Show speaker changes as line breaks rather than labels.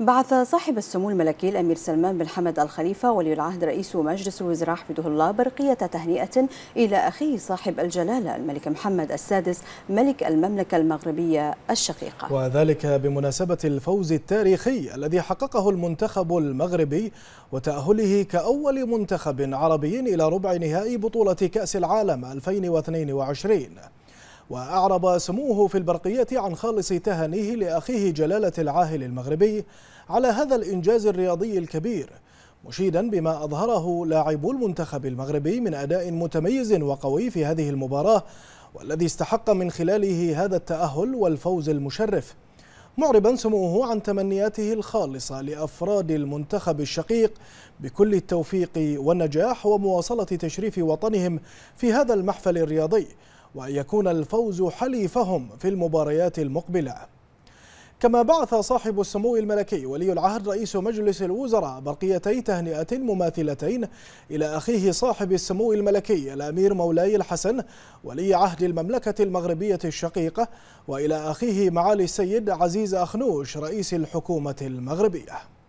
بعث صاحب السمو الملكي الأمير سلمان بن حمد الخليفة ولي العهد رئيس مجلس الوزراء حفظه الله برقية تهنئة إلى أخيه صاحب الجلالة الملك محمد السادس ملك المملكة المغربية الشقيقة
وذلك بمناسبة الفوز التاريخي الذي حققه المنتخب المغربي وتأهله كأول منتخب عربي إلى ربع نهائي بطولة كأس العالم 2022 وأعرب سموه في البرقية عن خالص تهانيه لأخيه جلالة العاهل المغربي على هذا الإنجاز الرياضي الكبير مشيدا بما أظهره لاعبو المنتخب المغربي من أداء متميز وقوي في هذه المباراة والذي استحق من خلاله هذا التأهل والفوز المشرف معربا سموه عن تمنياته الخالصة لأفراد المنتخب الشقيق بكل التوفيق والنجاح ومواصلة تشريف وطنهم في هذا المحفل الرياضي وأن يكون الفوز حليفهم في المباريات المقبلة كما بعث صاحب السمو الملكي ولي العهد رئيس مجلس الوزراء برقيتي تهنئة مماثلتين إلى أخيه صاحب السمو الملكي الأمير مولاي الحسن ولي عهد المملكة المغربية الشقيقة وإلى أخيه معالي السيد عزيز أخنوش رئيس الحكومة المغربية